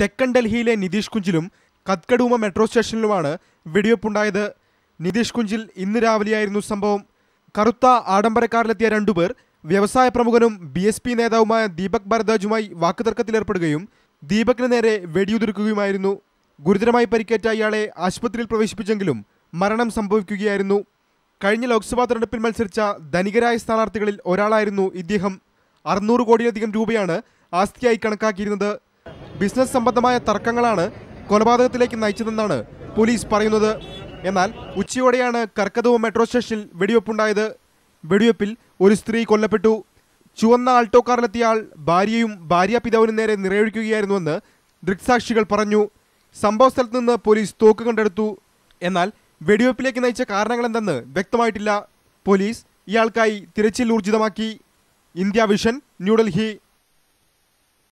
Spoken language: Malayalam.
തെക്കൻ ഡൽഹിയിലെ നിതീഷ് കുഞ്ചിലും കത്കഡൂമ മെട്രോ സ്റ്റേഷനിലുമാണ് വെടിവെപ്പുണ്ടായത് നിതീഷ് കുഞ്ചിൽ ഇന്ന് രാവിലെയായിരുന്നു സംഭവം കറുത്ത ആഡംബരക്കാരിലെത്തിയ രണ്ടുപേർ വ്യവസായ പ്രമുഖനും ബി എസ് പി നേതാവുമായ ദീപക് ഭരദ്വാജുമായി വാക്കുതർക്കത്തിലേർപ്പെടുകയും ദീപകിന് നേരെ വെടിയുതിർക്കുകയുമായിരുന്നു ഗുരുതരമായി പരിക്കേറ്റ ഇയാളെ ആശുപത്രിയിൽ പ്രവേശിപ്പിച്ചെങ്കിലും മരണം സംഭവിക്കുകയായിരുന്നു കഴിഞ്ഞ ലോക്സഭാ തെരഞ്ഞെടുപ്പിൽ മത്സരിച്ച ധനികരായ സ്ഥാനാർത്ഥികളിൽ ഒരാളായിരുന്നു ഇദ്ദേഹം അറുന്നൂറ് കോടിയിലധികം രൂപയാണ് ആസ്തിയായി കണക്കാക്കിയിരുന്നത് ബിസിനസ് സംബന്ധമായ തർക്കങ്ങളാണ് കൊലപാതകത്തിലേക്ക് നയിച്ചതെന്നാണ് പോലീസ് പറയുന്നത് എന്നാൽ ഉച്ചയോടെയാണ് കർക്കതവ് മെട്രോ സ്റ്റേഷനിൽ വെടിവെപ്പുണ്ടായത് വെടിവെപ്പിൽ ഒരു സ്ത്രീ കൊല്ലപ്പെട്ടു ചുവന്ന ആൾട്ടോ കാറിലെത്തിയ ആൾ ഭാര്യയും ഭാര്യ പിതാവിനും നേരെ നിറയൊഴിക്കുകയായിരുന്നുവെന്ന് ദൃക്സാക്ഷികൾ പറഞ്ഞു സംഭവ സ്ഥലത്ത് നിന്ന് പോലീസ് തോക്ക് കണ്ടെടുത്തു എന്നാൽ വെടിവെപ്പിലേക്ക് നയിച്ച കാരണങ്ങൾ എന്തെന്ന് വ്യക്തമായിട്ടില്ല പോലീസ് ഇയാൾക്കായി തിരച്ചിൽ ഊർജിതമാക്കി ഇന്ത്യ വിഷൻ ന്യൂഡൽഹി